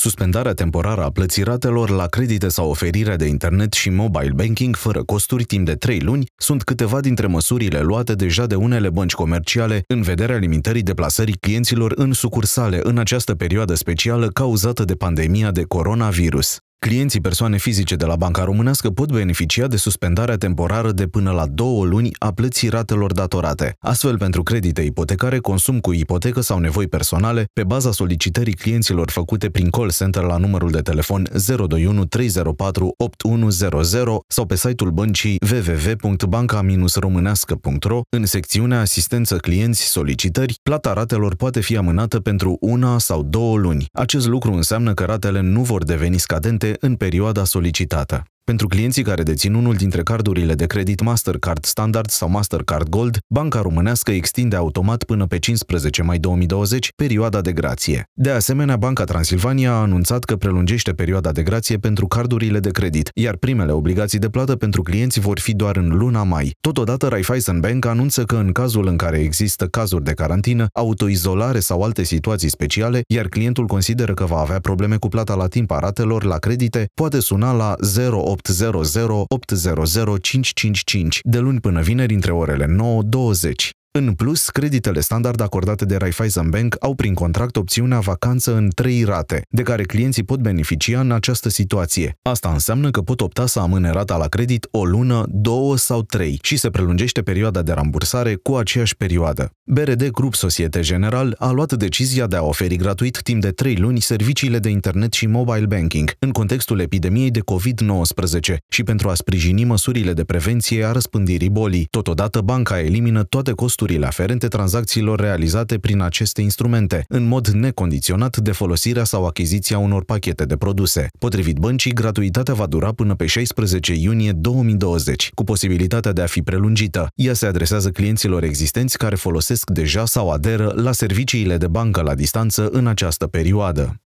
suspendarea temporară a plății ratelor la credite sau oferirea de internet și mobile banking fără costuri timp de 3 luni sunt câteva dintre măsurile luate deja de unele bănci comerciale în vederea limitării deplasării clienților în sucursale în această perioadă specială cauzată de pandemia de coronavirus. Clienții persoane fizice de la Banca Românească pot beneficia de suspendarea temporară de până la două luni a plății ratelor datorate. Astfel, pentru credite ipotecare, consum cu ipotecă sau nevoi personale, pe baza solicitării clienților făcute prin call center la numărul de telefon 021 304 8100 sau pe site-ul băncii www.banca-românească.ro, în secțiunea Asistență clienți solicitări, plata ratelor poate fi amânată pentru una sau două luni. Acest lucru înseamnă că ratele nu vor deveni scadente în perioada solicitată. Pentru clienții care dețin unul dintre cardurile de credit Mastercard Standard sau Mastercard Gold, Banca Românească extinde automat până pe 15 mai 2020 perioada de grație. De asemenea, Banca Transilvania a anunțat că prelungește perioada de grație pentru cardurile de credit, iar primele obligații de plată pentru clienți vor fi doar în luna mai. Totodată, Raiffeisen Bank anunță că în cazul în care există cazuri de carantină, autoizolare sau alte situații speciale, iar clientul consideră că va avea probleme cu plata la timp a ratelor la credite, poate suna la 0 0800 800 555 de luni până vineri între orele 9-20. În plus, creditele standard acordate de Raiffeisen Bank au prin contract opțiunea vacanță în trei rate, de care clienții pot beneficia în această situație. Asta înseamnă că pot opta să amâne rata la credit o lună, două sau trei și se prelungește perioada de rambursare cu aceeași perioadă. BRD Group Societe General a luat decizia de a oferi gratuit timp de trei luni serviciile de internet și mobile banking în contextul epidemiei de COVID-19 și pentru a sprijini măsurile de prevenție a răspândirii bolii. Totodată, banca elimină toate costurile costurile aferente tranzacțiilor realizate prin aceste instrumente, în mod necondiționat de folosirea sau achiziția unor pachete de produse. Potrivit băncii, gratuitatea va dura până pe 16 iunie 2020, cu posibilitatea de a fi prelungită. Ea se adresează clienților existenți care folosesc deja sau aderă la serviciile de bancă la distanță în această perioadă.